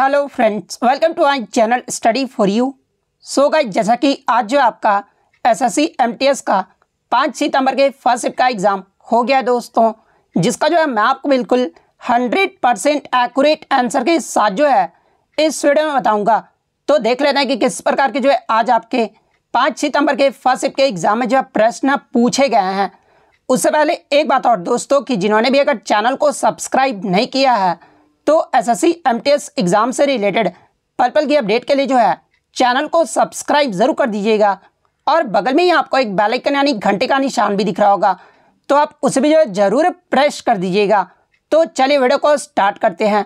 hello friends welcome to I channel study for you so guys जैसा कि आज जो आपका एसएससी एमटीएस का पाँच सितंबर के फर्स्ट शिफ्ट का एग्ज़ाम हो गया दोस्तों जिसका जो है मैं आपको बिल्कुल हंड्रेड परसेंट एक्यूरेट आंसर के साथ जो है इस वीडियो में बताऊंगा तो देख लेते हैं कि किस प्रकार के जो है आज आपके पाँच सितम्बर के फर्स्ट शिफ्ट के एग्ज़ाम में जो है प्रश्न पूछे गए हैं उससे पहले एक बात और दोस्तों कि जिन्होंने भी अगर चैनल को सब्सक्राइब नहीं किया है दोस्तों एसएससी एमटीएस एग्ज़ाम से रिलेटेड पल पल की अपडेट के लिए जो है चैनल को सब्सक्राइब ज़रूर कर दीजिएगा और बगल में ही आपको एक बेल आइकन यानी घंटे का निशान भी दिख रहा होगा तो आप उसे भी जो है ज़रूर प्रेस कर दीजिएगा तो चलिए वीडियो को स्टार्ट करते हैं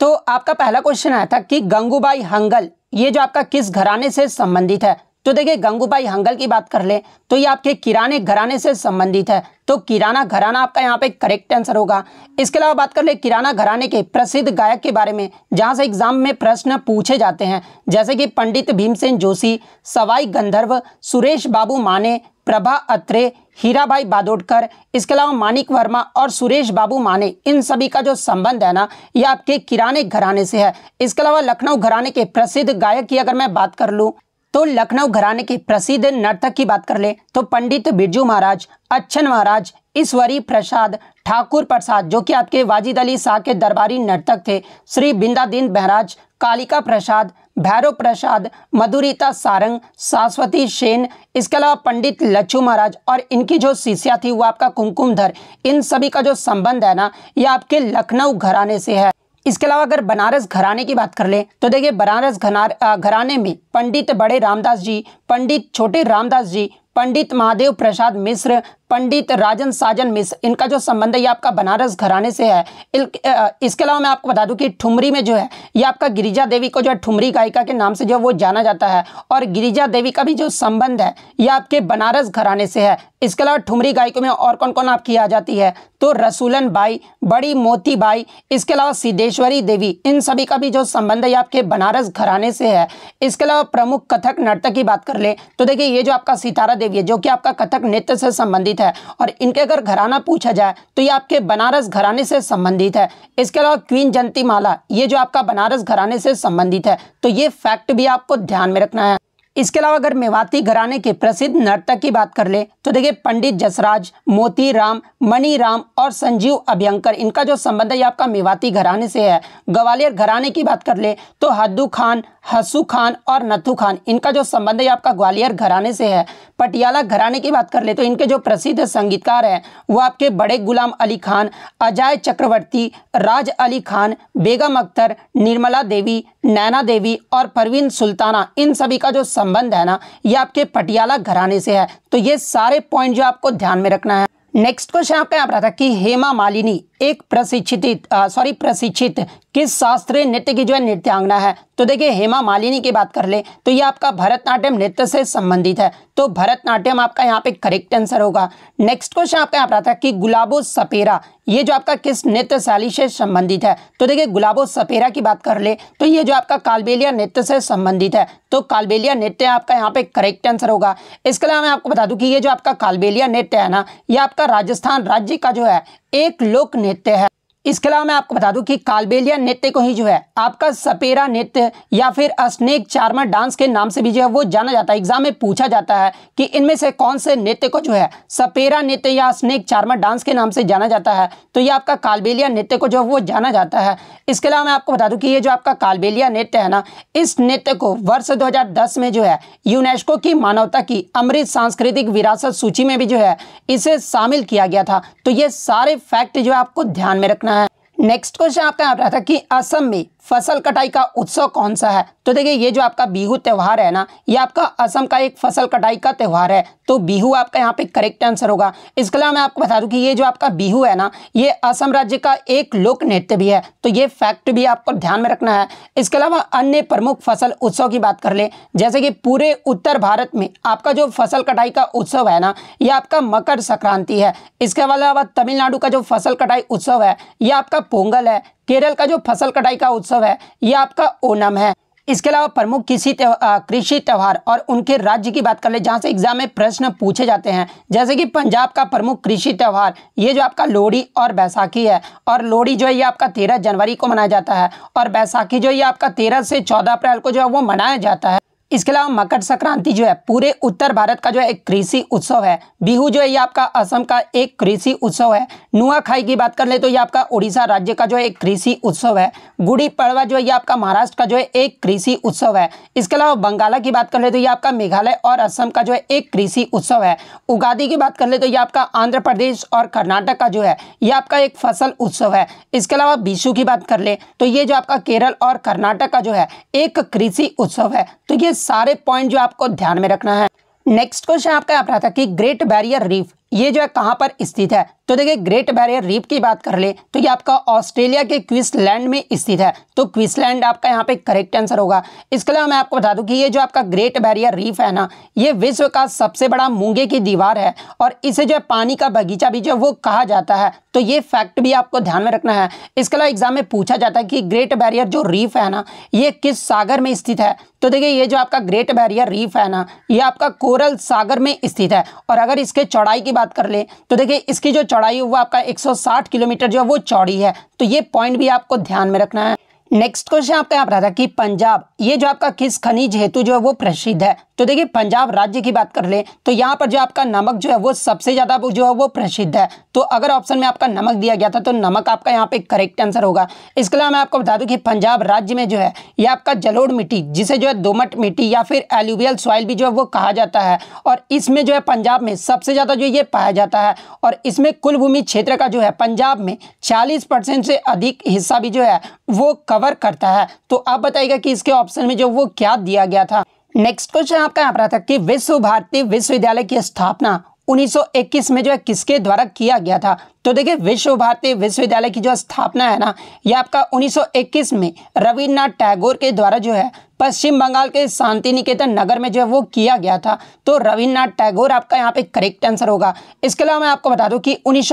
तो आपका पहला क्वेश्चन आया था कि गंगूबाई हंगल ये जो आपका किस घराने से संबंधित है तो देखिए गंगूबाई हंगल की बात कर ले तो ये आपके किराने घराने से संबंधित है तो किराना घराना आपका यहाँ पे करेक्ट आंसर होगा इसके अलावा बात कर ले किराना घराने के प्रसिद्ध गायक के बारे में जहाँ से एग्जाम में प्रश्न पूछे जाते हैं जैसे कि पंडित भीमसेन जोशी सवाई गंधर्व सुरेश बाबू माने प्रभा अत्रे हीराबाई बादोडकर इसके अलावा मानिक वर्मा और सुरेश बाबू माने इन सभी का जो संबंध है ना ये आपके किराने घराने से है इसके अलावा लखनऊ घराने के प्रसिद्ध गायक की अगर मैं बात कर लूँ तो लखनऊ घराने के प्रसिद्ध नर्तक की बात कर ले तो पंडित बिरजू महाराज अच्छन महाराज ईश्वरी प्रसाद ठाकुर प्रसाद जो कि आपके वाजिद अली शाह के दरबारी नर्तक थे श्री बिंदादीन बहराज कालिका प्रसाद भैरव प्रसाद मधुरिता सारंग सास्वती सेन इसके अलावा पंडित लच्छू महाराज और इनकी जो शिष्या थी वो आपका कुमकुमधर इन सभी का जो संबंध है ना ये आपके लखनऊ घराने से है इसके अलावा अगर बनारस घराने की बात कर लें तो देखिए बनारस घराने में पंडित बड़े रामदास जी पंडित छोटे रामदास जी पंडित महादेव प्रसाद मिश्र पंडित राजन साजन मिश्र इनका जो संबंध है ये आपका बनारस घराने से है इसके अलावा मैं आपको बता दूं कि ठुमरी में जो है ये आपका गिरिजा देवी को जो है ठुमरी गायिका के नाम से जो है वो जाना जाता है और गिरिजा देवी का भी जो संबंध है ये आपके बनारस घराने से है इसके अलावा ठुमरी गायिकों में और कौन कौन आपकी आ जाती है तो रसूलन बाई बड़ी मोती बाई इसके अलावा सिद्धेश्वरी देवी इन सभी का भी जो संबंध है ये आपके बनारस घराने से है इसके अलावा प्रमुख कथक नर्तक की बात कर ले तो देखिये ये जो आपका सितारा देवी है जो कि आपका कथक नृत्य से संबंधित है और इनके अगर घराना पूछा जाए तो ये आपके बनारस घराने से संबंधित है इसके अलावा क्वीन जंती माला ये जो आपका बनारस घराने से संबंधित है तो ये फैक्ट भी आपको ध्यान में रखना है इसके अलावा अगर मेवाती घराने के प्रसिद्ध नर्तक की बात कर ले तो देखिए पंडित जसराज मोती राम मणि राम और संजीव अभ्यंकर इनका जो संबंध है ये आपका मेवाती घराने से है ग्वालियर घराने की बात कर ले तो हद्दू खान हसू खान और नथु खान इनका जो संबंध है आपका ग्वालियर घराने से है पटियाला घराने की बात कर ले तो इनके जो प्रसिद्ध संगीतकार हैं वो आपके बड़े गुलाम अली खान अजय चक्रवर्ती राज अली खान बेगम अख्तर निर्मला देवी नैना देवी और परवीन सुल्ताना इन सभी का जो संबंध है ना ये आपके पटियाला घराने से है तो ये सारे पॉइंट जो आपको ध्यान में रखना है नेक्स्ट क्वेश्चन आपका यहाँ पर था कि हेमा मालिनी एक प्रशिक्षित सॉरी प्रशिक्षित किस शास्त्रीय नृत्य की जो है नृत्यांगना है तो देखिए हेमा मालिनी की बात कर ले तो ये आपका भरतनाट्यम नृत्य से संबंधित है तो भरतनाट्यम आपका यहाँ पे करेक्ट आंसर होगा नेक्स्ट क्वेश्चन आपका यहाँ पर आता है कि गुलाबो सपेरा ये जो आपका किस नृत्य शैली से संबंधित है तो देखिए गुलाबो सपेरा की बात कर ले तो ये जो आपका कालबेलिया नृत्य से संबंधित है तो कालबेलिया नृत्य आपका यहाँ पे करेक्ट आंसर होगा इसके अलावा मैं आपको बता दूँ कि ये जो आपका कालबेलिया नृत्य है ना ये आपका राजस्थान राज्य का जो है एक लोक नृत्य है इसके अलावा मैं आपको बता दूं कि कालबेलिया नृत्य को ही जो है आपका सपेरा नृत्य या फिर स्नेक चार्मर डांस के नाम से भी जो है वो जाना जाता है एग्जाम में पूछा जाता है कि इनमें से कौन से नृत्य को जो है सपेरा नृत्य या स्नेक चार्मर डांस के नाम से जाना जाता है तो ये आपका कालबेलिया नृत्य को जो है वो जाना जाता है इसके अलावा मैं आपको बता दूँ कि ये जो आपका कालबेलिया नृत्य है ना इस नृत्य को वर्ष दो में जो है यूनेस्को की मानवता की अमृत सांस्कृतिक विरासत सूची में भी जो है इसे शामिल किया गया था तो ये सारे फैक्ट जो है आपको ध्यान में रखना है नेक्स्ट क्वेश्चन आपका यहाँ रहा था कि असम में फसल कटाई का उत्सव कौन सा है तो देखिए ये जो आपका बिहू त्यौहार है ना ये आपका असम का एक फसल कटाई का त्यौहार है तो बिहू आपका यहाँ पे करेक्ट आंसर होगा इसके अलावा मैं आपको बता दूं कि ये जो आपका बिहू है ना ये असम राज्य का एक लोक नृत्य भी है तो ये फैक्ट भी आपको ध्यान में रखना है इसके अलावा अन्य प्रमुख फसल उत्सव की बात कर ले जैसे कि पूरे उत्तर भारत में आपका जो फसल कटाई का उत्सव है ना ये आपका मकर संक्रांति है इसके अलावा तमिलनाडु का जो फसल कटाई उत्सव है ये आपका पोंगल है केरल का जो फसल कटाई का उत्सव है ये आपका ओनम है इसके अलावा प्रमुख कृषि कृषि त्यौहार और उनके राज्य की बात कर ले जहाँ से एग्जाम में प्रश्न पूछे जाते हैं जैसे कि पंजाब का प्रमुख कृषि त्यौहार ये जो आपका लोहड़ी और बैसाखी है और लोहड़ी जो है ये आपका तेरह जनवरी को मनाया जाता है और बैसाखी जो ये आपका तेरह से चौदह अप्रैल को जो है वो मनाया जाता है इसके अलावा मकर संक्रांति जो है पूरे उत्तर भारत का जो है एक कृषि उत्सव है बिहू जो है ये आपका असम का एक कृषि उत्सव है नुआखाई की बात कर ले तो ये आपका उड़ीसा राज्य का जो है एक कृषि उत्सव है गुड़ी पड़वा जो है ये आपका महाराष्ट्र का जो है एक कृषि उत्सव है इसके अलावा बंगाला की बात कर ले तो ये आपका मेघालय और असम का जो है एक कृषि उत्सव है उगादी की बात कर ले तो ये आपका आंध्र प्रदेश और कर्नाटक का जो है ये आपका एक फसल उत्सव है इसके अलावा बिशु की बात कर ले तो ये जो आपका केरल और कर्नाटक का जो है एक कृषि उत्सव है तो ये सारे पॉइंट जो आपको ध्यान में रखना है नेक्स्ट क्वेश्चन आपका आप पर था कि ग्रेट बैरियर रीफ ये जो है कहां पर स्थित है तो देखिए ग्रेट बैरियर रीफ की बात कर ले तो ये आपका ऑस्ट्रेलिया के क्विसलैंड में स्थित है तो क्विसलैंड आपका यहाँ पे करेक्ट आंसर होगा इसके अलावा मैं आपको बता दूं कि ये जो आपका ग्रेट बैरियर रीफ है ना ये विश्व का सबसे बड़ा मूंगे की दीवार है और इसे जो है पानी का बगीचा भी जो वो कहा जाता है तो ये फैक्ट भी आपको ध्यान में रखना है इसके अलावा एग्जाम में पूछा जाता है कि ग्रेट बैरियर जो रीफ है ना ये किस सागर में स्थित है तो देखिए ये जो आपका ग्रेट बैरियर रीफ है ना ये आपका कोरल सागर में स्थित है और अगर इसके चौड़ाई की बात कर ले तो देखिए इसकी जो चौड़ाई है वो आपका 160 किलोमीटर जो है वो चौड़ी है तो ये पॉइंट भी आपको ध्यान में रखना है नेक्स्ट क्वेश्चन आपका यहाँ पर आता है कि पंजाब ये जो आपका किस खनिज हेतु जो है वो प्रसिद्ध है तो देखिए पंजाब राज्य की बात कर ले तो यहाँ पर जो आपका नमक जो है वो सबसे ज़्यादा जो है वो प्रसिद्ध है तो अगर ऑप्शन में आपका नमक दिया गया था तो नमक आपका यहाँ पे करेक्ट आंसर होगा इसके अलावा मैं आपको बता दूँ कि पंजाब राज्य में जो है ये आपका जलोड़ मिट्टी जिसे जो है दोमट मिट्टी या फिर एल्यूबियल सॉइल भी जो है वो कहा जाता है और इसमें जो है पंजाब में सबसे ज़्यादा जो ये पाया जाता है और इसमें कुल भूमि क्षेत्र का जो है पंजाब में चालीस से अधिक हिस्सा भी जो है वो कवर करता है तो आप बताइएगा कि इसके ऑप्शन में जो वो क्या दिया गया था नेक्स्ट क्वेश्चन आपका यहाँ पर था कि विश्व भारती विश्वविद्यालय की स्थापना 1921 में जो है किसके द्वारा किया गया था तो देखिए विश्व भारती विश्वविद्यालय की जो स्थापना है ना ये आपका 1921 में रविन्द्रनाथ टैगोर के द्वारा जो है पश्चिम बंगाल के शांति निकेतन नगर में जो है वो किया गया था तो रविन्द्रनाथ टैगोर आपका यहाँ पे करेक्ट आंसर होगा इसके अलावा मैं आपको बता दूं कि उन्नीस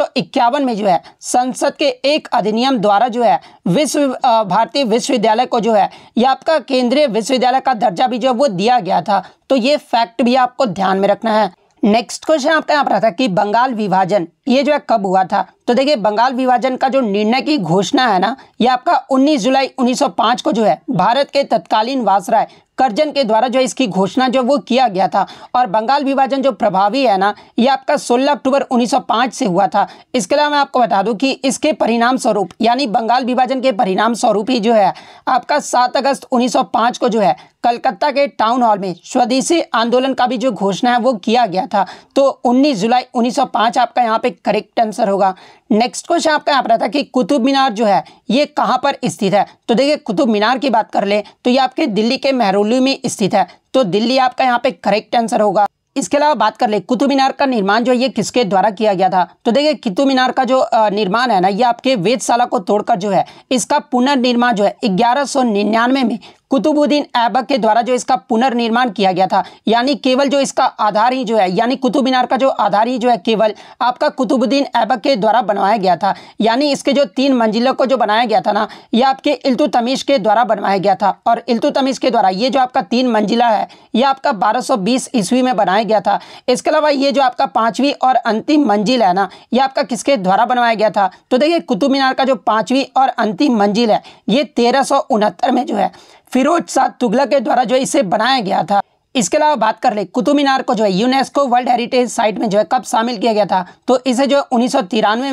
में जो है संसद के एक अधिनियम द्वारा जो है विश्व भारतीय विश्वविद्यालय को जो है ये आपका केंद्रीय विश्वविद्यालय का दर्जा भी जो है वो दिया गया था तो ये फैक्ट भी आपको ध्यान में रखना है नेक्स्ट क्वेश्चन आपका यहाँ पर आता था कि बंगाल विभाजन ये जो है कब हुआ था तो देखिए बंगाल विभाजन का जो निर्णय की घोषणा है ना ये आपका 19 जुलाई 1905 को जो है भारत के तत्कालीन वासराय करजन के द्वारा जो इसकी घोषणा जो वो किया गया था और बंगाल विभाजन जो प्रभावी है ना ये आपका 16 अक्टूबर 1905 से हुआ था इसके अलावा मैं आपको बता दूं कि इसके परिणाम स्वरूप यानी बंगाल विभाजन के परिणाम स्वरूप ही जो है आपका 7 अगस्त 1905 को जो है कलकत्ता के टाउन हॉल में स्वदेशी आंदोलन का भी जो घोषणा है वो किया गया था तो उन्नीस जुलाई उन्नीस आपका यहाँ पे करेक्ट आंसर होगा नेक्स्ट क्वेश्चन आपका यहाँ पर आता कि कुतुब मीनार जो है ये कहाँ पर स्थित है तो देखिए कुतुब मीनार की बात कर ले तो ये आपके दिल्ली के मेहरोली में स्थित है तो दिल्ली आपका यहाँ पे करेक्ट आंसर होगा इसके अलावा बात कर ले कुतुब मीनार का निर्माण जो ये किसके द्वारा किया गया था तो देखिए कुतुब मीनार का जो निर्माण है ना ये आपके वेदशाला को तोड़कर जो है इसका पुनर्निर्माण जो है ग्यारह में कुतुबुद्दीन ऐबक के द्वारा जो इसका पुनर्निर्माण किया गया था यानी केवल जो इसका आधार ही जो है यानी कुतुब मीनार का जो आधार ही जो है केवल आपका कुतुबुद्दीन ऐबक के द्वारा बनवाया गया था यानी इसके जो तीन मंजिलों को जो बनाया गया था ना ये आपके तमीश के द्वारा बनवाया गया था और तमीश के द्वारा ये जो आपका तीन मंजिला है यह आपका बारह ईस्वी में बनाया गया था इसके अलावा ये जो आपका पांचवी और अंतिम मंजिल है ना ये आपका किसके द्वारा बनवाया गया था तो देखिए कुतुब मीनार का जो पांचवी और अंतिम मंजिल है ये तेरह में जो है फिरोज शाह तुगलक के द्वारा जो इसे बनाया गया था इसके अलावा बात कर ले कुतुब मीनार को जो है यूनेस्को वर्ल्ड हेरिटेज साइट में जो है कब शामिल किया गया था तो इसे जो उन्नीस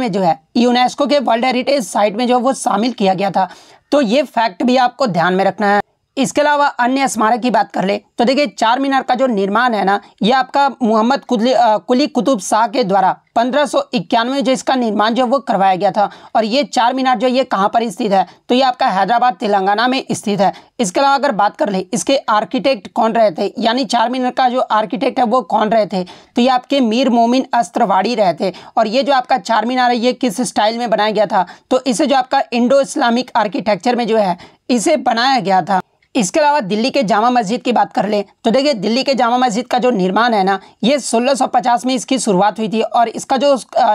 में जो है यूनेस्को के वर्ल्ड हेरिटेज साइट में जो है वो शामिल किया गया था तो ये फैक्ट भी आपको ध्यान में रखना है इसके अलावा अन्य स्मारक की बात कर ले तो देखिए चार मीनार का जो निर्माण है ना ये आपका मोहम्मद कुली कुतुब शाह के द्वारा पंद्रह सौ इक्यानवे जो इसका निर्माण जो वो करवाया गया था और ये चार मीनार जो ये कहाँ पर स्थित है तो ये आपका हैदराबाद तेलंगाना में स्थित है इसके अलावा अगर बात कर ले इसके आर्किटेक्ट कौन रहे थे यानी चार मीनार का जो आर्किटेक्ट है वो कौन रहे थे तो ये आपके मीर मोमिन अस्त्रवाड़ी रहे थे और ये जो आपका चार मीनार है ये किस स्टाइल में बनाया गया था तो इसे जो आपका इंडो इस्लामिक आर्किटेक्चर में जो है इसे बनाया गया था इसके अलावा दिल्ली के जामा मस्जिद की बात कर लें तो देखिए दिल्ली के जामा मस्जिद का जो निर्माण है ना ये 1650 में इसकी शुरुआत हुई थी और इसका जो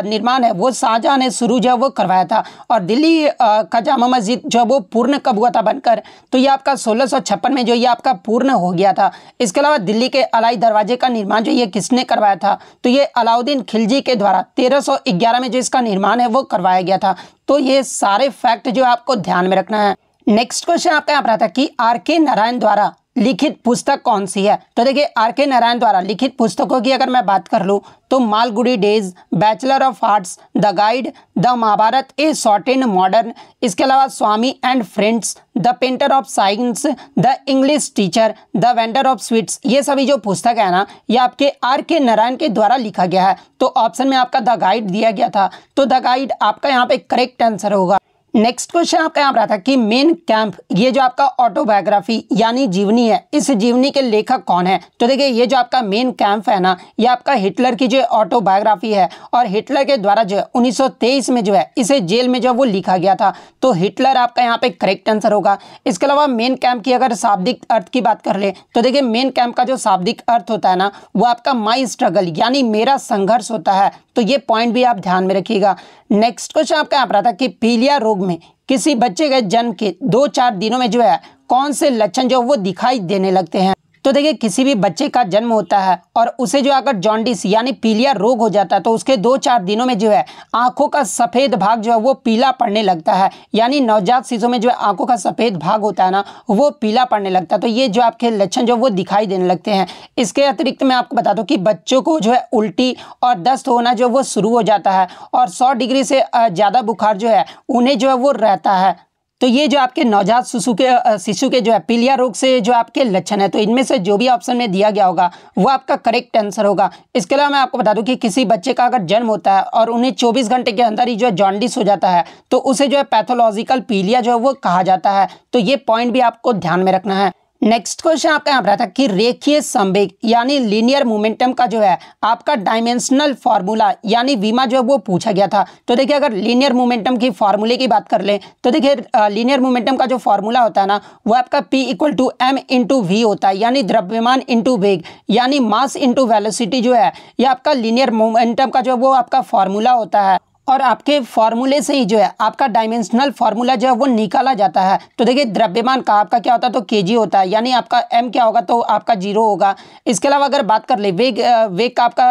निर्माण है वो शाहजहाँ ने शुरू जो है वो करवाया था और दिल्ली का जामा मस्जिद जो है वो पूर्ण कब हुआ था बनकर तो ये आपका सोलह में जो ये आपका पूर्ण हो गया था इसके अलावा दिल्ली के अलाई दरवाजे का निर्माण जो ये किसने करवाया था तो ये अलाउद्दीन खिलजी के द्वारा तेरह में जो इसका निर्माण है वो करवाया गया था तो ये सारे फैक्ट जो आपको ध्यान में रखना है नेक्स्ट क्वेश्चन आपका यहाँ पर आता है कि आर के नारायण द्वारा लिखित पुस्तक कौन सी है तो देखिए आर के नारायण द्वारा लिखित पुस्तकों की अगर मैं बात कर लूँ तो Malgudi days bachelor of arts the guide the Mahabharata a short and modern इसके अलावा Swami and friends the painter of science the English teacher the vendor of sweets ये सभी जो पुस्तक है ना ये आपके आर के नारायण के द्वारा लिखा गया है तो ऑप्शन में आपका द गाइड दिया गया था तो द गाइड आपका यहाँ पे करेक्ट आंसर होगा नेक्स्ट क्वेश्चन आपका यहाँ पर था कि मेन कैंप ये जो आपका ऑटोबायोग्राफी यानी जीवनी है इस जीवनी के लेखक कौन है तो देखिए ये जो आपका मेन कैंप है ना ये आपका हिटलर की जो ऑटोबायोग्राफी है और हिटलर के द्वारा जो है उन्नीस में जो है इसे जेल में जो वो लिखा गया था तो हिटलर आपका यहाँ पे करेक्ट आंसर होगा इसके अलावा मेन कैंप की अगर शाब्दिक अर्थ की बात कर ले तो देखिए मेन कैंप का जो शाब्दिक अर्थ होता है ना वो आपका माई स्ट्रगल यानी मेरा संघर्ष होता है तो ये पॉइंट भी आप ध्यान में रखिएगा नेक्स्ट क्वेश्चन आपका यहाँ पर है कि पीलिया रोग रोग में किसी बच्चे के जन्म के दो चार दिनों में जो है कौन से लक्षण जो वो दिखाई देने लगते हैं तो देखिए किसी भी बच्चे का जन्म होता है और उसे जो अगर जॉन्डिस यानी पीलिया रोग हो जाता है तो उसके दो चार दिनों में जो है आंखों का सफ़ेद भाग जो है वो पीला पड़ने लगता है यानी नवजात शिशु में जो है आंखों का सफ़ेद भाग होता है ना वो पीला पड़ने लगता है तो ये जो आपके लक्षण जो वो दिखाई देने लगते हैं इसके अतिरिक्त मैं आपको बता दूँ कि बच्चों को जो है उल्टी और दस्त होना जो वो शुरू हो जाता है और सौ डिग्री से ज़्यादा बुखार जो है उन्हें जो है वो रहता है तो ये जो आपके नवजात शिशु के शिशु के जो है पीलिया रोग से जो आपके लक्षण है तो इनमें से जो भी ऑप्शन में दिया गया होगा वो आपका करेक्ट आंसर होगा इसके अलावा मैं आपको बता दूं कि किसी बच्चे का अगर जन्म होता है और उन्हें 24 घंटे के अंदर ही जो है जॉन्डिस हो जाता है तो उसे जो है पैथोलॉजिकल पीलिया जो है वो कहा जाता है तो ये पॉइंट भी आपको ध्यान में रखना है नेक्स्ट क्वेश्चन आपका यहाँ पर था कि रेखीय संवेग यानी लीनियर मोमेंटम का जो है आपका डायमेंशनल फार्मूला यानी वीमा जो है वो पूछा गया था तो देखिए अगर लीनियर मोमेंटम की फार्मूले की बात कर लें तो देखिए लीनियर मोमेंटम का जो फार्मूला होता है ना वो आपका P equal to M into V होता है यानी द्रव्यमान इंटू वेग यानी मास इंटू वेलोसिटी जो है यह आपका लीनियर मोमेंटम का जो है वो आपका फार्मूला होता है और आपके फॉर्मूले से ही जो है आपका डायमेंशनल फार्मूला जो है वो निकाला जाता है तो देखिए द्रव्यमान का आपका क्या होता है तो के होता है यानी आपका एम क्या होगा तो आपका जीरो होगा इसके अलावा अगर बात कर ले वेग वेग का आपका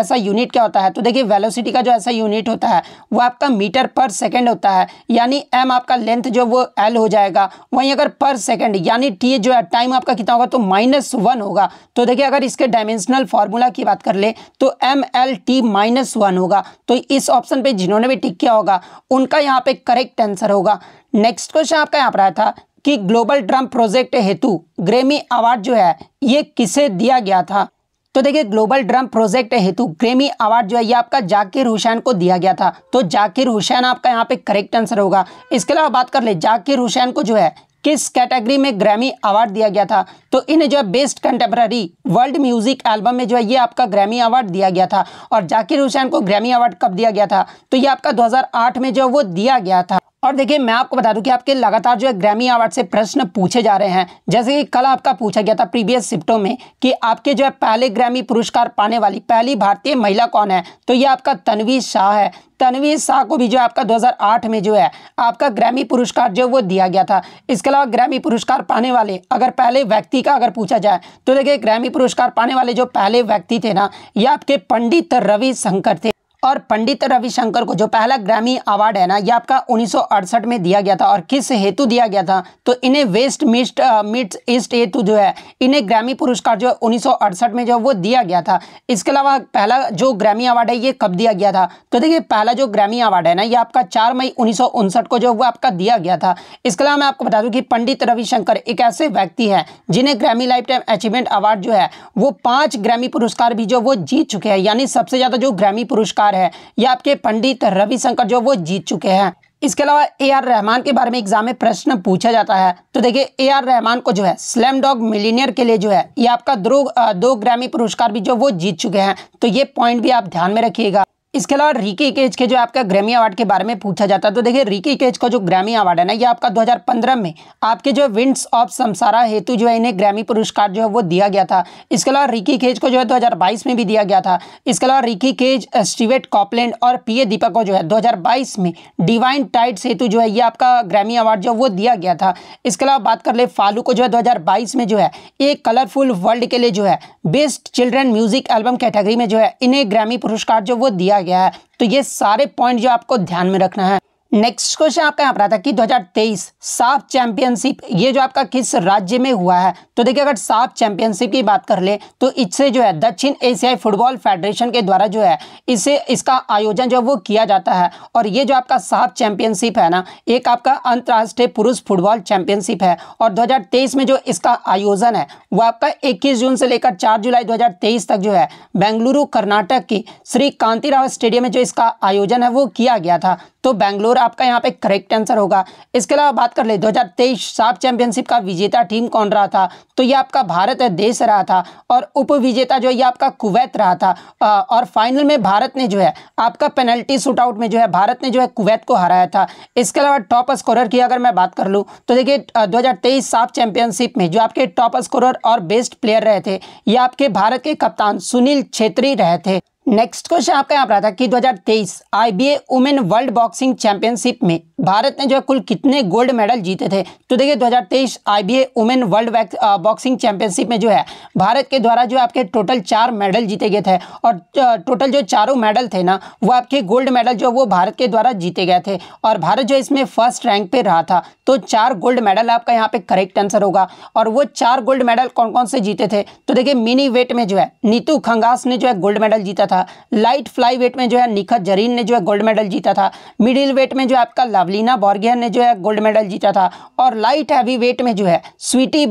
ऐसा यूनिट क्या होता है तो देखिए वेलोसिटी का जो ऐसा यूनिट होता है वो आपका मीटर पर सेकेंड होता है यानी एम आपका लेंथ जो वो एल हो जाएगा वहीं अगर पर सेकेंड यानी टी जो है टाइम आपका कितना होगा तो माइनस वन होगा तो देखिए अगर इसके डायमेंशनल फार्मूला की बात कर ले तो M L T minus one होगा तो इस ऑप्शन पे जिन्होंने भी टिक किया होगा उनका यहाँ पे करेक्ट आंसर होगा नेक्स्ट क्वेश्चन आपका यहाँ पर आया था कि ग्लोबल ड्रम प्रोजेक्ट हेतु ग्रेमी अवार्ड जो है ये किसे दिया गया था तो देखिए ग्लोबल ड्रम प्रोजेक्ट हेतु ग्रेमी अवार्ड जो है ये आपका जाकिर हुसैन को दिया गया था तो जाकिर हुसैन आपका यहाँ पे करेक्ट आंसर होगा इसके अलावा बात कर ले जाकिर हुसैन को जो है किस कैटेगरी में ग्रैमी अवार्ड दिया गया था तो इन्हें जो है best contemporary world music album में जो है ये आपका ग्रैमी अवार्ड दिया गया था और जाकिर हुसैन को ग्रैमी अवार्ड कब दिया गया था तो ये आपका 2008 में जो है वो दिया गया था और देखिए मैं आपको बता दूं कि आपके लगातार जो है ग्रैमी अवार्ड से प्रश्न पूछे जा रहे हैं जैसे कि कल आपका पूछा गया था प्रीवियस शिफ्टों में कि आपके जो है पहले ग्रैमी पुरस्कार पाने वाली पहली भारतीय महिला कौन है तो ये आपका तनवी शाह है तनवीर शाह को भी जो आपका 2008 में जो है आपका ग्रैमी पुरस्कार जो वो दिया गया था इसके अलावा ग्रैमी पुरस्कार पाने वाले अगर पहले व्यक्ति का अगर पूछा जाए तो देखिए ग्रैमी पुरस्कार पाने वाले जो पहले व्यक्ति थे ना ये आपके पंडित रविशंकर थे और पंडित रविशंकर को जो पहला ग्रामी अवार्ड है ना ये आपका उन्नीस में दिया गया था और किस हेतु दिया गया था तो इन्हें वेस्ट मिस्ट मिड ईस्ट हेतु जो है इन्हें ग्रामी पुरस्कार जो उन्नीस में जो वो दिया गया था इसके अलावा पहला जो ग्रामी अवार्ड है ये कब दिया गया था तो देखिए पहला जो ग्रामी अवार्ड है ना ये आपका चार मई उन्नीस को जो वो आपका दिया गया था इसके अलावा मैं आपको बता दूँ कि पंडित रविशंकर एक ऐसे व्यक्ति है जिन्हें ग्रामी लाइफ टाइम अचीवमेंट अवार्ड जो है वो पाँच ग्रामी पुरस्कार भी जो वो जीत चुके हैं यानी सबसे ज़्यादा जो ग्रामी पुरस्कार है या आपके पंडित रविशंकर जो वो जीत चुके हैं इसके अलावा ए आर रहमान के बारे में एग्जाम में प्रश्न पूछा जाता है तो देखिए ए आर रहमान को जो है स्लैम डॉग मिलीनियर के लिए जो है ये आपका दो दो ग्रामी पुरस्कार भी जो वो जीत चुके हैं तो ये पॉइंट भी आप ध्यान में रखिएगा इसके अलावा रिकी केज के जो आपका ग्रैमी अवार्ड के बारे में पूछा जाता है तो देखिए रिकी केज का जो ग्रैमी अवार्ड है ना ये आपका 2015 में आपके जो विंड्स ऑफ समसारा हेतु जो है इन्हें ग्रैमी पुरस्कार जो है वो दिया गया था इसके अलावा रिकी केज को जो है 2022 में भी दिया गया था इसके अलावा रिकी केज स्टीवेट कॉपलैंड और पी ए दीपक को जो है दो में डिवाइन टाइट्स हेतु जो है ये आपका ग्रैमी अवार्ड जो वो दिया गया था इसके अलावा बात कर ले फालू को जो है दो में जो है एक कलरफुल वर्ल्ड के लिए जो है best children music album category में जो है इन्हें ग्रामी पुरस्कार जो वो दिया गया है तो ये सारे पॉइंट जो आपको ध्यान में रखना है नेक्स्ट क्वेश्चन आपका यहाँ पर आता है कि 2023 साफ चैंपियनशिप ये जो आपका किस राज्य में हुआ है तो देखिए अगर साफ चैंपियनशिप की बात कर ले तो इससे जो है दक्षिण एशियाई फुटबॉल फेडरेशन के द्वारा जो है इसे इसका आयोजन जो है वो किया जाता है और ये जो आपका साफ चैंपियनशिप है ना एक आपका अंतर्राष्ट्रीय पुरुष फुटबॉल चैंपियनशिप है और दो में जो इसका आयोजन है वो आपका इक्कीस जून से लेकर चार जुलाई दो तक जो है बेंगलुरु कर्नाटक की श्री कांतिराव स्टेडियम में जो इसका आयोजन है वो किया गया था तो बेंगलुरु और आपका यहाँ पे करेक्ट आंसर होगा इसके अलावा बात कर ले 2023 साफ चैंपियनशिप का विजेता टीम कौन रहा था तो ये आपका भारत देश रहा था और उप विजेता जो ये आपका कुवैत रहा था और फाइनल में भारत ने जो है आपका पेनल्टी शूट आउट में जो है भारत ने जो है कुवैत को हराया था इसके अलावा टॉप स्कोरर की अगर मैं बात कर लूँ तो देखिए दो साफ चैंपियनशिप में जो आपके टॉप स्कोरर और बेस्ट प्लेयर रहे थे ये आपके भारत के कप्तान सुनील छेत्री रहे थे नेक्स्ट क्वेश्चन आपका यहाँ पर था कि 2023 IBA women world boxing championship में भारत ने जो है कुल कितने गोल्ड मेडल जीते थे तो देखिए 2023 B women world boxing championship में जो है भारत के द्वारा जो आपके टोटल चार मेडल जीते गए थे और टोटल जो चारों मेडल थे ना वो आपके गोल्ड मेडल जो वो भारत के द्वारा जीते गए थे और भारत जो इसमें फर्स्ट रैंक पे रहा था तो चार गोल्ड मेडल आपका यहाँ पे करेक्ट आंसर होगा और वो चार गोल्ड मेडल कौन कौन से जीते थे तो देखिए मिनी वेट में जो है नीतू खंगास ने जो है गोल्ड मेडल जीता था लाइट फ्लाई वेट में जो है निखत जरीन ने जो है गोल्ड मेडल जीता था मिडिल वेट में जो आपका पावलीना बॉर्गियन ने जो है गोल्ड मेडल जीता था और लाइट हैवी वेट में जो है स्वीटी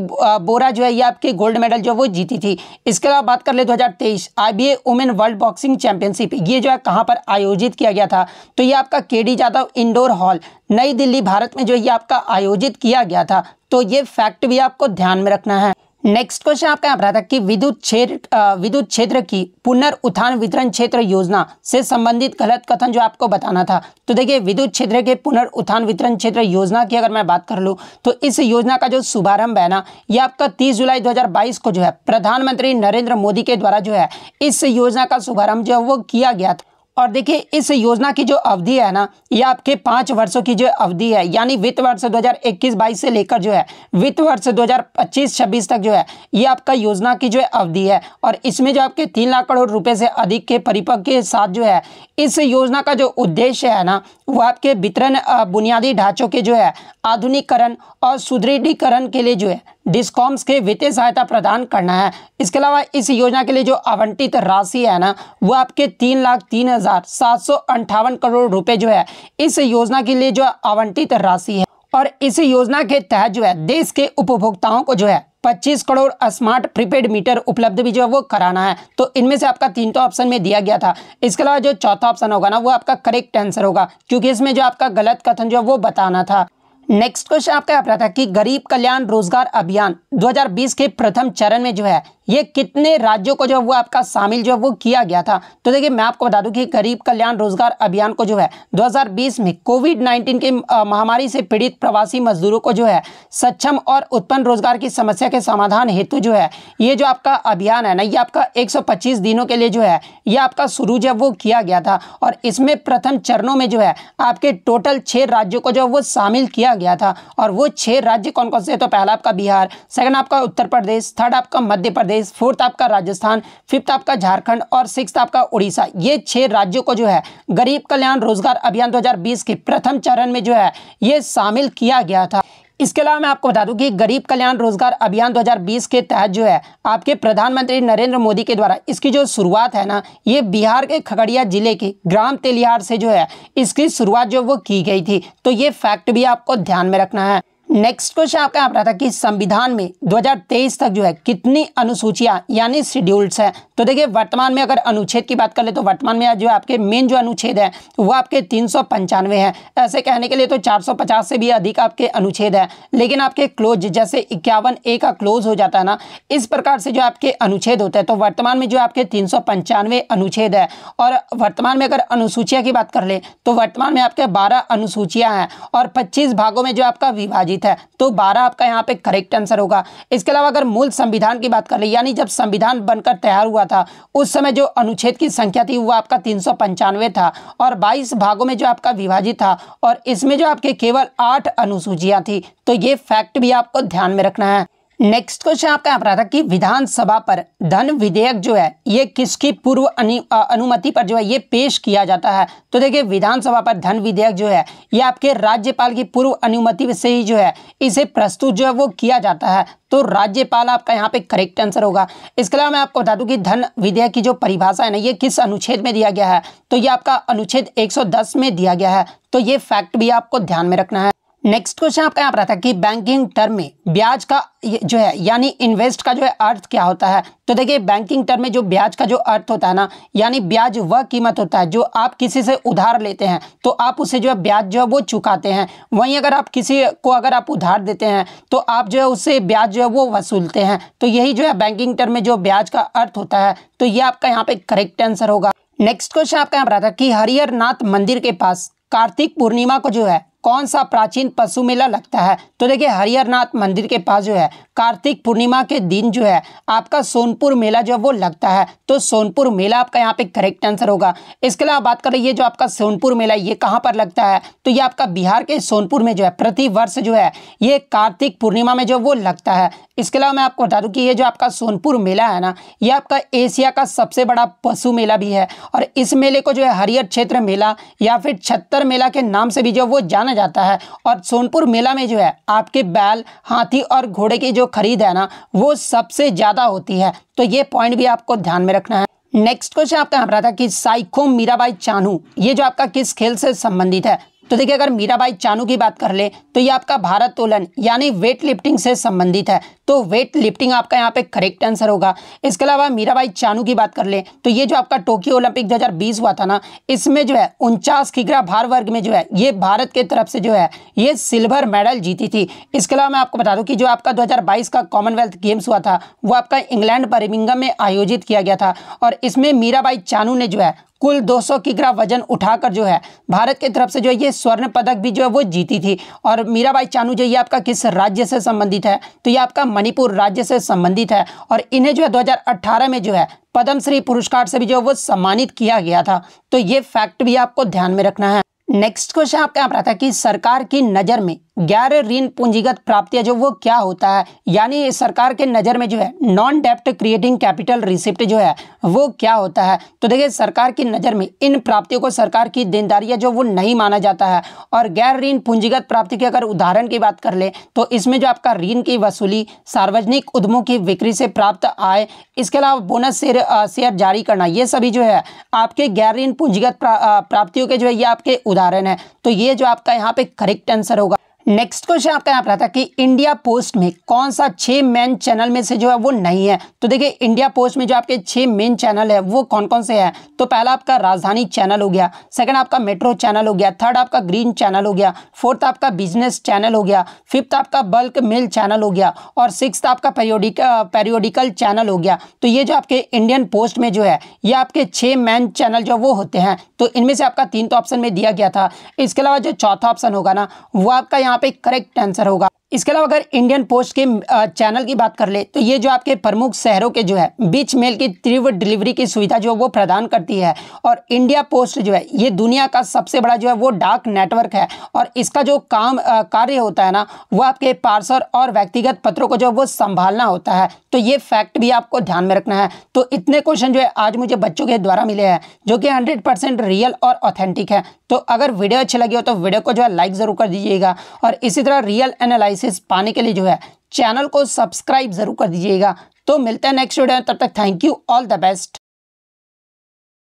बोरा जो है ये आपकी गोल्ड मेडल जो वो जीती थी इसके अलावा बात कर ले 2023 IBA women world boxing championship ये जो है कहाँ पर आयोजित किया गया था तो ये आपका के डी इंडोर हॉल नई दिल्ली भारत में जो ये आपका आयोजित किया गया था तो ये फैक्ट भी आपको ध्यान में रखना है नेक्स्ट क्वेश्चन आपका यहाँ पर था कि विद्युत क्षेत्र विद्युत क्षेत्र की पुनर्उत्थान वितरण क्षेत्र योजना से संबंधित गलत कथन जो आपको बताना था तो देखिए विद्युत क्षेत्र के पुनर्उत्थान वितरण क्षेत्र योजना की अगर मैं बात कर लूँ तो इस योजना का जो शुभारंभ है ना ये आपका 30 जुलाई 2022 को जो है प्रधानमंत्री नरेंद्र मोदी के द्वारा जो है इस योजना का शुभारंभ जो है वो किया गया था और देखिए इस योजना की जो अवधि है ना ये आपके पाँच वर्षों की जो अवधि है यानी वित्त वर्ष 2021-22 से लेकर जो है वित्त वर्ष 2025-26 तक जो है ये आपका योजना की जो अवधि है और इसमें जो आपके तीन लाख करोड़ रुपए से अधिक के परिपक्व के साथ जो है इस योजना का जो उद्देश्य है ना वो आपके वितरण बुनियादी ढांचों के जो है आधुनिकीकरण और सुदृढ़ीकरण के लिए जो है डिस्कॉम्स के वित्तीय सहायता प्रदान करना है इसके अलावा इस योजना के लिए जो आवंटित राशि है ना वो आपके तीन लाख तीन हज़ार सात सौ अंठावन करोड़ रुपए जो है इस योजना के लिए जो आवंटित राशि है और इस योजना के तहत जो है देश के उपभोक्ताओं को जो है 25 करोड़ स्मार्ट प्रीपेड मीटर उपलब्ध भी जो है वो कराना है तो इनमें से आपका तीन तो ऑप्शन में दिया गया था इसके अलावा जो चौथा ऑप्शन होगा ना वो आपका करेक्ट आंसर होगा क्योंकि इसमें जो आपका गलत कथन जो है वो बताना था नेक्स्ट क्वेश्चन आपका आप रहा था कि गरीब कल्याण रोजगार अभियान 2020 के प्रथम चरण में जो है ये कितने राज्यों को जो है वो आपका शामिल जो है वो किया गया था तो देखिए मैं आपको बता दूं कि गरीब कल्याण रोजगार अभियान को जो है 2020 में कोविड 19 के महामारी से पीड़ित प्रवासी मजदूरों को जो है सक्षम और उत्पन्न रोजगार की समस्या के समाधान हेतु जो है ये जो आपका अभियान है ना ये आपका एक दिनों के लिए जो है ये आपका शुरू जब वो किया गया था और इसमें प्रथम चरणों में जो है आपके टोटल छः राज्यों को जो वो शामिल किया गया था और वो छः राज्य कौन कौन से तो पहला आपका बिहार सेकेंड आपका उत्तर प्रदेश थर्ड आपका मध्य प्रदेश प्रदेश फोर्थ आपका राजस्थान फिफ्थ आपका झारखंड और सिक्स आपका उड़ीसा ये छह राज्यों को जो है गरीब कल्याण रोजगार अभियान 2020 के प्रथम चरण में जो है ये शामिल किया गया था इसके अलावा मैं आपको बता दूं कि गरीब कल्याण रोजगार अभियान 2020 के तहत जो है आपके प्रधानमंत्री नरेंद्र मोदी के द्वारा इसकी जो शुरुआत है ना ये बिहार के खगड़िया जिले के ग्राम तेलिहार से जो है इसकी शुरुआत जो वो की गई थी तो ये फैक्ट भी आपको ध्यान में रखना है नेक्स्ट क्वेश्चन आपका यहाँ रहा था कि संविधान में 2023 तक जो है कितनी अनुसूचियां यानी शेड्यूल्स हैं तो देखिए वर्तमान में अगर अनुच्छेद की बात कर ले तो वर्तमान में जो आपके मेन जो अनुच्छेद है वो आपके तीन है ऐसे कहने के लिए तो 450 से भी अधिक आपके अनुच्छेद है लेकिन आपके क्लोज जैसे इक्यावन ए का क्लोज हो जाता है ना इस प्रकार से जो आपके अनुच्छेद होते हैं तो वर्तमान में जो आपके तीन अनुच्छेद है और वर्तमान में अगर अनुसूचिया की बात कर ले तो वर्तमान में आपके बारह अनुसूचियाँ हैं और पच्चीस भागों में जो आपका विभाजित है तो बारह आपका यहाँ पे करेक्ट आंसर होगा इसके अलावा अगर मूल संविधान की बात कर ले यानी जब संविधान बनकर तैयार हुआ हुआ था उस समय जो अनुच्छेद की संख्या थी वो आपका तीन था और बाईस भागों में जो आपका विभाजित था और इसमें जो आपके केवल आठ अनुसूचिया थी तो ये फैक्ट भी आपको ध्यान में रखना है नेक्स्ट क्वेश्चन आपका यहाँ पर आता कि विधानसभा पर धन विधेयक जो है ये किसकी पूर्व अनुमति पर जो है ये पेश किया जाता है तो देखिए विधानसभा पर धन विधेयक जो है ये आपके राज्यपाल की पूर्व अनुमति से ही जो है इसे प्रस्तुत जो है वो किया जाता है तो राज्यपाल आपका यहाँ पे करेक्ट आंसर होगा इसके अलावा मैं आपको बता दूँ कि धन विधेयक की जो परिभाषा है ना ये किस अनुच्छेद में दिया गया है तो ये आपका अनुच्छेद एक में दिया गया है तो ये फैक्ट भी आपको ध्यान में रखना है नेक्स्ट क्वेश्चन आपका यहाँ पर आता है कि बैंकिंग टर्म में ब्याज का जो है यानी इन्वेस्ट का जो है अर्थ क्या होता है तो देखिए बैंकिंग टर्म में जो ब्याज का जो अर्थ होता है ना यानी ब्याज वह कीमत होता है जो आप किसी से उधार लेते हैं तो आप उसे जो है ब्याज जो है वो चुकाते हैं वहीं अगर आप किसी को अगर आप उधार देते हैं तो आप जो है उससे ब्याज जो है वो वसूलते हैं तो यही जो है बैंकिंग टर्म में जो ब्याज का अर्थ होता है तो ये आपका यहाँ पे करेक्ट आंसर होगा नेक्स्ट क्वेश्चन आपका यहाँ पर आता है कि हरिहर मंदिर के पास कार्तिक पूर्णिमा को जो है कौन सा प्राचीन पशु मेला लगता है तो देखिए हरिहरनाथ मंदिर के पास जो है कार्तिक पूर्णिमा के दिन जो है आपका सोनपुर मेला जो है वो लगता है तो सोनपुर मेला आपका यहाँ पे करेक्ट आंसर होगा इसके अलावा बात कर रही है जो आपका सोनपुर मेला ये कहाँ पर लगता है तो ये आपका बिहार के सोनपुर में जो है प्रति वर्ष जो है ये कार्तिक पूर्णिमा में जो वो लगता है इसके अलावा मैं आपको बता दूं कि ये जो आपका सोनपुर मेला है ना ये आपका एशिया का सबसे बड़ा पशु मेला भी है और इस मेले को जो है हरियर क्षेत्र मेला या फिर छत्तर मेला के नाम से भी जो वो जाना जाता है और सोनपुर मेला में जो है आपके बैल हाथी और घोड़े की जो खरीद है ना वो सबसे ज़्यादा होती है तो ये पॉइंट भी आपको ध्यान में रखना है नेक्स्ट क्वेश्चन आपका पर था कि साइको मीराबाई चानू ये जो आपका किस खेल से संबंधित है तो देखिए अगर मीराबाई चानू की बात कर ले तो ये आपका तोलन यानी वेट लिफ्टिंग से संबंधित है तो वेट लिफ्टिंग आपका यहाँ पे करेक्ट आंसर होगा इसके अलावा मीराबाई चानू की बात कर ले तो ये जो आपका टोक्यो ओलंपिक 2020 हुआ था ना इसमें जो है उनचास खिगरा भार वर्ग में जो है ये भारत के तरफ से जो है ये सिल्वर मेडल जीती थी इसके अलावा मैं आपको बता दूँ कि जो आपका दो का कॉमनवेल्थ गेम्स हुआ था वो आपका इंग्लैंड बर्मिंगम में आयोजित किया गया था और इसमें मीराबाई चानू ने जो है कुल 200 किग्रा वजन उठाकर जो है भारत की तरफ से जो है ये स्वर्ण पदक भी जो है वो जीती थी और मीराबाई चानू जो ये आपका किस राज्य से संबंधित है तो ये आपका मणिपुर राज्य से संबंधित है और इन्हें जो है 2018 में जो है पद्मश्री पुरस्कार से भी जो है वो सम्मानित किया गया था तो ये फैक्ट भी आपको ध्यान में रखना है नेक्स्ट क्वेश्चन आपका यहाँ पर आता है कि सरकार की नज़र में गैर ऋण पूंजीगत प्राप्तियां जो वो क्या होता है यानी सरकार के नज़र में जो है नॉन डेप्ट क्रिएटिंग कैपिटल रिसिप्ट जो है वो क्या होता है तो देखिए सरकार की नज़र में इन प्राप्तियों को सरकार की देनदारियां जो वो नहीं माना जाता है और गैर ऋण पूंजीगत प्राप्ति की अगर उदाहरण की बात कर ले तो इसमें जो आपका ऋण की वसूली सार्वजनिक उद्यमों की बिक्री से प्राप्त आय इसके अलावा बोनस शेयर शेयर जारी करना ये सभी जो है आपके गैर ऋण पूंजीगत प्राप्तियों के जो है ये आपके उदाहरण है तो ये जो आपका यहाँ पे करेक्ट आंसर होगा नेक्स्ट क्वेश्चन आपका यहाँ पर आता है कि इंडिया पोस्ट में कौन सा छह मेन चैनल में से जो है वो नहीं है तो देखिए इंडिया पोस्ट में जो आपके छः मेन चैनल है वो कौन कौन से हैं तो पहला आपका राजधानी चैनल हो गया सेकंड आपका मेट्रो चैनल हो गया थर्ड आपका ग्रीन चैनल हो गया फोर्थ आपका बिजनेस चैनल हो गया फिफ्थ आपका बल्क मेल चैनल हो गया और सिक्स आपका पेरियोडिक पेरियोडिकल चैनल हो गया तो ये जो आपके इंडियन पोस्ट में जो है ये आपके छः मेन चैनल जो वो होते हैं तो इनमें से आपका तीन तो ऑप्शन में दिया गया था इसके अलावा जो चौथा ऑप्शन होगा ना वो आपका यहाँ यहाँ पे करेक्ट आंसर होगा इसके अलावा अगर इंडियन पोस्ट के चैनल की बात कर ले तो ये जो आपके प्रमुख शहरों के जो है बीच मेल की तीव्र डिलीवरी की सुविधा जो है वो प्रदान करती है और इंडिया पोस्ट जो है ये दुनिया का सबसे बड़ा जो है वो डाक नेटवर्क है और इसका जो काम कार्य होता है ना वो आपके पार्सल और व्यक्तिगत पत्रों को जो है वो संभालना होता है तो ये फैक्ट भी आपको ध्यान में रखना है तो इतने क्वेश्चन जो है आज मुझे बच्चों के द्वारा मिले हैं जो कि हंड्रेड रियल और ऑथेंटिक है तो अगर वीडियो अच्छी लगी हो तो वीडियो को जो है लाइक ज़रूर कर दीजिएगा और इसी तरह रियल एनालाइज एनालिसिस पाने के लिए जो है चैनल को सब्सक्राइब ज़रूर कर दीजिएगा तो मिलते हैं नेक्स्ट वीडियो में तब तक thank you all the best